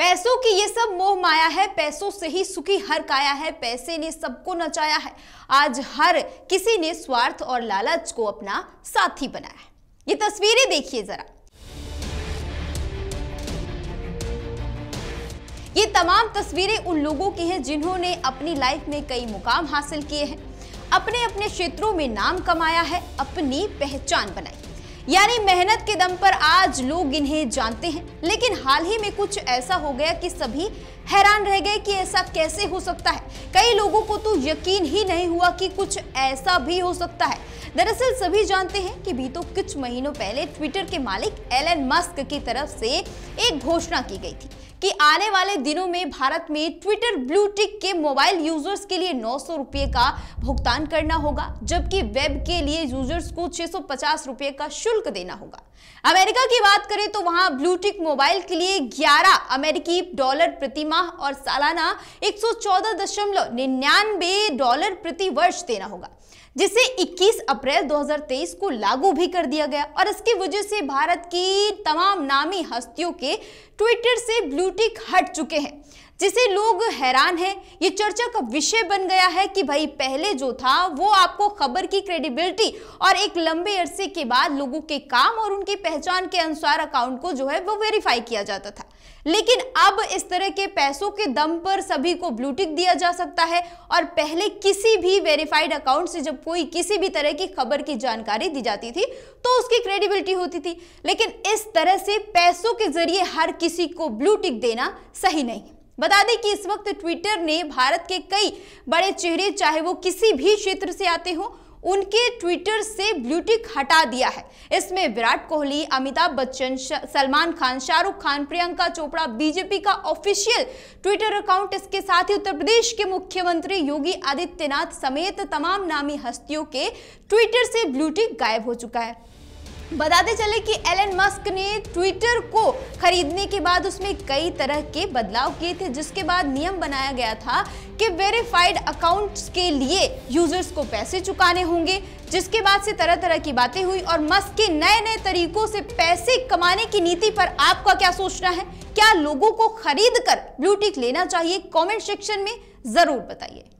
पैसों की ये सब मोह माया है पैसों से ही सुखी हर काया है पैसे ने सबको नचाया है आज हर किसी ने स्वार्थ और लालच को अपना साथी बनाया है ये तस्वीरें देखिए जरा ये तमाम तस्वीरें उन लोगों की हैं जिन्होंने अपनी लाइफ में कई मुकाम हासिल किए हैं अपने अपने क्षेत्रों में नाम कमाया है अपनी पहचान बनाई यानी मेहनत के दम पर आज लोग इन्हें जानते हैं लेकिन हाल ही में कुछ ऐसा हो गया कि सभी हैरान रह गए कि ऐसा कैसे हो सकता है कई लोगों को तो यकीन ही नहीं हुआ कि कुछ ऐसा भी हो सकता है दरअसल सभी जानते हैं कि बीतो कुछ महीनों पहले ट्विटर के मालिक एलन मस्क की तरफ से एक घोषणा की गई थी कि आने वाले दिनों में भारत में ट्विटर ब्लू टिक के मोबाइल यूजर्स के लिए नौ रुपए का भुगतान करना होगा जबकि वेब के लिए यूजर्स को 650 रुपए का शुल्क देना होगा अमेरिका की बात करें तो वहां ब्लू टिक मोबाइल के लिए 11 अमेरिकी डॉलर प्रति माह और सालाना एक डॉलर प्रति वर्ष देना होगा जिसे 21 अप्रैल 2023 को लागू भी कर दिया गया और इसकी वजह से भारत की तमाम नामी हस्तियों के ट्विटर से ब्लूटिक हट चुके हैं जिसे लोग हैरान हैं ये चर्चा का विषय बन गया है कि भाई पहले जो था वो आपको खबर की क्रेडिबिलिटी और एक लंबे अरसे के बाद लोगों के काम और उनकी पहचान के अनुसार अकाउंट को जो है वो वेरीफाई किया जाता था लेकिन अब इस तरह के पैसों के दम पर सभी को ब्लूटिक दिया जा सकता है और पहले किसी भी वेरीफाइड अकाउंट से जब कोई किसी भी तरह की खबर की जानकारी दी जाती थी तो उसकी क्रेडिबिलिटी होती थी लेकिन इस तरह से पैसों के जरिए हर किसी को ब्लूटिक देना सही नहीं बता दें कि इस वक्त ट्विटर ने भारत के कई बड़े चेहरे चाहे वो किसी भी क्षेत्र से आते हों उनके ट्विटर से ब्लूटिक हटा दिया है इसमें विराट कोहली अमिताभ बच्चन सलमान खान शाहरुख खान प्रियंका चोपड़ा बीजेपी का ऑफिशियल ट्विटर अकाउंट इसके साथ ही उत्तर प्रदेश के मुख्यमंत्री योगी आदित्यनाथ समेत तमाम नामी हस्तियों के ट्विटर से ब्लूटिक गायब हो चुका है बताते चले कि एलन मस्क ने ट्विटर को खरीदने के बाद उसमें कई तरह के बदलाव किए थे जिसके बाद नियम बनाया गया था कि वेरीफाइड अकाउंट्स के लिए यूजर्स को पैसे चुकाने होंगे जिसके बाद से तरह तरह की बातें हुई और मस्क के नए नए तरीकों से पैसे कमाने की नीति पर आपका क्या सोचना है क्या लोगों को खरीद कर ब्लूटिक लेना चाहिए कॉमेंट सेक्शन में जरूर बताइए